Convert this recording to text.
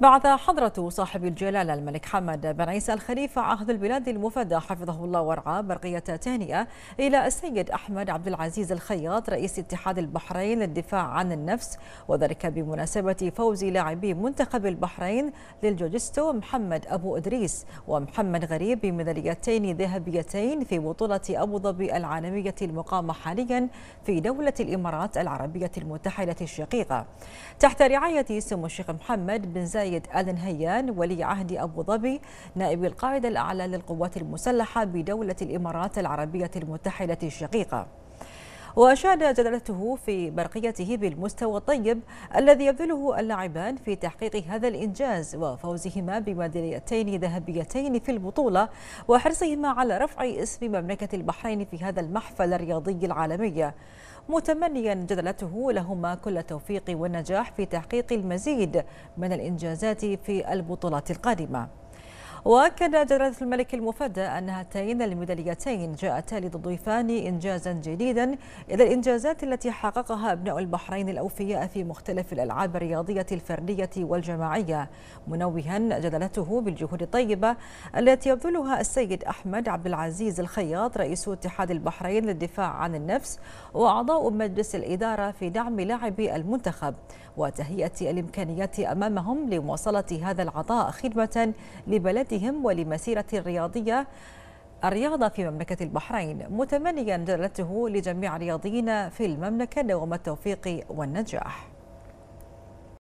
بعث حضرة صاحب الجلالة الملك حمد بن عيسى الخليفة عهد البلاد المفدى حفظه الله ورعاه برقية تهنئة إلى السيد أحمد عبد العزيز الخياط رئيس اتحاد البحرين للدفاع عن النفس وذلك بمناسبة فوز لاعبي منتخب البحرين للجوجستو محمد أبو إدريس ومحمد غريب بميداليتين ذهبيتين في بطولة أبو ظبي العالمية المقامة حاليا في دولة الإمارات العربية المتحدة الشقيقة تحت رعاية سمو الشيخ محمد بن زايد السيد آذن هيان ولي عهد أبو ظبي نائب القائد الأعلى للقوات المسلحة بدولة الإمارات العربية المتحدة الشقيقة وأشاد جدلته في برقيته بالمستوى الطيب الذي يبذله اللاعبان في تحقيق هذا الإنجاز وفوزهما بميداليتين ذهبيتين في البطولة وحرصهما على رفع اسم مملكة البحرين في هذا المحفل الرياضي العالمي متمنيا جدلته لهما كل التوفيق والنجاح في تحقيق المزيد من الإنجازات في البطولات القادمة وكان جلالة الملك المفدى أن هاتين الميداليتين جاءتا لتضيفان إنجازا جديدا إلى الإنجازات التي حققها أبناء البحرين الأوفياء في مختلف الألعاب الرياضية الفردية والجماعية منوها جلالته بالجهود الطيبة التي يبذلها السيد أحمد عبد العزيز الخياط رئيس اتحاد البحرين للدفاع عن النفس وأعضاء مجلس الإدارة في دعم لاعبي المنتخب وتهيئة الإمكانيات أمامهم لمواصلة هذا العطاء خدمة لبلد لحياتهم ولمسيرة الرياضية الرياضة في مملكة البحرين متمنيا جلالته لجميع الرياضيين في المملكة دوام التوفيق والنجاح